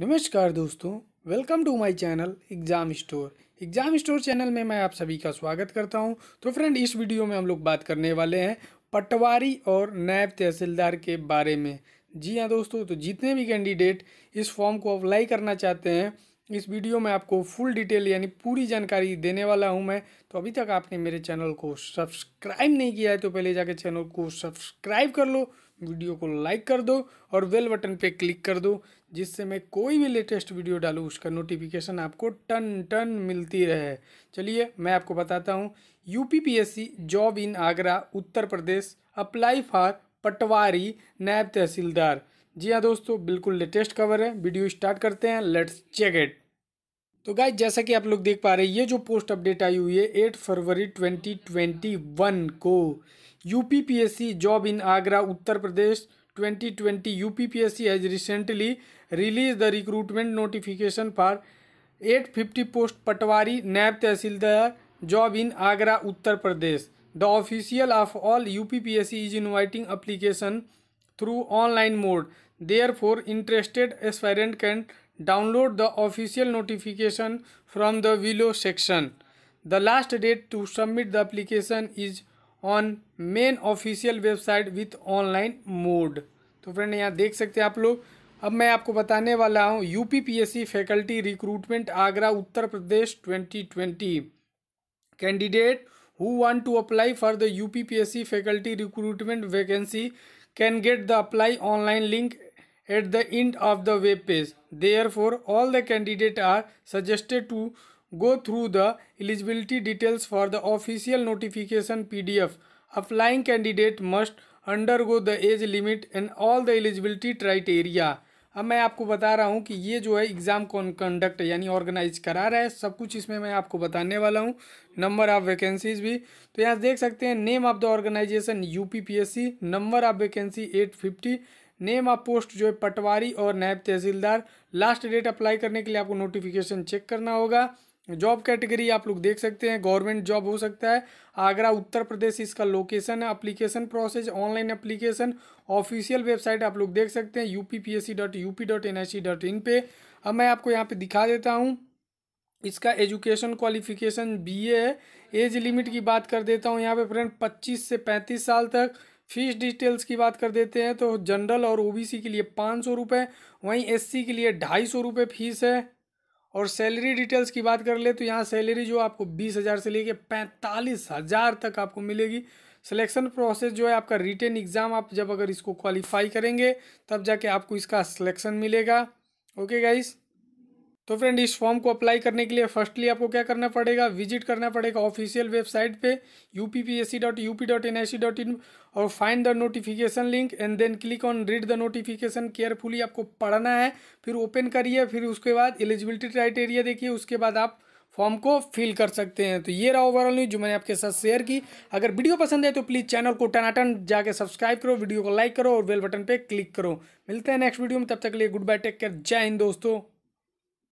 नमस्कार दोस्तों welcome to my channel exam store exam store channel में मैं आप सभी का स्वागत करता हूं तो फ्रेंड इस वीडियो में हम लोग बात करने वाले हैं पटवारी और नायब तहसीलदार के बारे में जी हाँ दोस्तों तो जितने भी कैंडिडेट इस फॉर्म को अप्लाई करना चाहते हैं इस वीडियो में आपको फुल डिटेल यानी पूरी जानकारी देने वाला हूं मैं तो अभी तक आपने मेरे चैनल को सब्सक्राइब नहीं किया है तो पहले जाके चैनल को सब्सक्राइब कर लो वीडियो को लाइक कर दो और बेल बटन पे क्लिक कर दो जिससे मैं कोई भी लेटेस्ट वीडियो डालूँ उसका नोटिफिकेशन आपको टन टन मिलती रहे चलिए मैं आपको बताता हूँ U job in Agra Uttar Pradesh apply for पटवारी नायब तहसीलदार जी हाँ दोस्तों बिल्कुल लेटेस्ट कवर है वीडियो स्टार्ट करते हैं लेट्स चेक इट तो गाय जैसा कि आप लोग देख पा रहे हैं ये जो पोस्ट अपडेट आई हुई है eight February twenty twenty one को U P P S C job in Agra Uttar Pradesh twenty twenty U P P S C has recently release the recruitment notification for eight fifty post पटवारी नैब तहसीलदार job in Agra Uttar Pradesh the official of all U P P S C is inviting application through online mode there for interested aspirant cand download the official notification from the below section. The last date to submit the application is on main official website with online mode. तो friend यहाँ देख सकते हैं आप लोग अब मैं आपको बताने वाला हूँ U P P S C faculty recruitment Agra Uttar Pradesh 2020 candidate who want to apply for the U P P S C faculty recruitment vacancy can get the apply online link at the end of the web page Therefore, all the candidate are suggested to go through the eligibility details for the official notification PDF. Applying candidate must undergo the age limit and all the eligibility criteria अब मैं आपको बता रहा हूँ कि ये जो है एग्ज़ाम कौन कंडक्ट यानी ऑर्गेनाइज करा रहा है सब कुछ इसमें मैं आपको बताने वाला हूँ नंबर ऑफ़ वैकेंसीज भी तो यहाँ देख सकते हैं name of the organization UPPSC number of vacancy eight fifty name of post जो है पटवारी और नायब तहसीलदार लास्ट डेट अप्लाई करने के लिए आपको नोटिफिकेशन चेक करना होगा जॉब कैटेगरी आप लोग देख सकते हैं गवर्नमेंट जॉब हो सकता है आगरा उत्तर प्रदेश इसका लोकेशन है application process online application official website आप लोग देख सकते हैं U P P S C dot U P dot N I C dot in पे अब मैं आपको यहाँ पे दिखा देता हूँ इसका एजुकेशन क्वालिफिकेशन बी ए है एज लिमिट की बात कर देता हूँ यहाँ पे फ्रेंड पच्चीस से पैंतीस साल तक फीस डिटेल्स की बात कर देते हैं तो जनरल और ओबीसी के लिए पाँच सौ रुपये वहीं एस के लिए ढाई सौ रुपये फीस है और सैलरी डिटेल्स की बात कर ले तो यहाँ सैलरी जो आपको बीस हज़ार से लेके पैंतालीस हज़ार तक आपको मिलेगी सिलेक्शन प्रोसेस जो है आपका रिटेन एग्ज़ाम आप जब अगर इसको क्वालिफाई करेंगे तब जाके आपको इसका सिलेक्शन मिलेगा ओके गाइस तो फ्रेंड इस फॉर्म को अप्लाई करने के लिए फर्स्टली आपको क्या करना पड़ेगा विजिट करना पड़ेगा ऑफिशियल वेबसाइट पे U P P S C dot U P dot N I C dot in और find the notification link and then click on read the notification carefully आपको पढ़ना है फिर ओपन करिए फिर उसके बाद एलिजिबिलिटी क्राइटेरिया देखिए उसके बाद आप फॉर्म को फिल कर सकते हैं तो ये रहा ओवरऑल न्यूज जो मैंने आपके साथ शेयर की अगर वीडियो पसंद है तो प्लीज़ चैनल को टनाटन जाके सब्सक्राइब करो वीडियो को लाइक करो और बेल बटन पे क्लिक करो मिलते हैं नेक्स्ट वीडियो में तब तक के लिए गुड बाय टेक केयर जय हिंद दोस्तों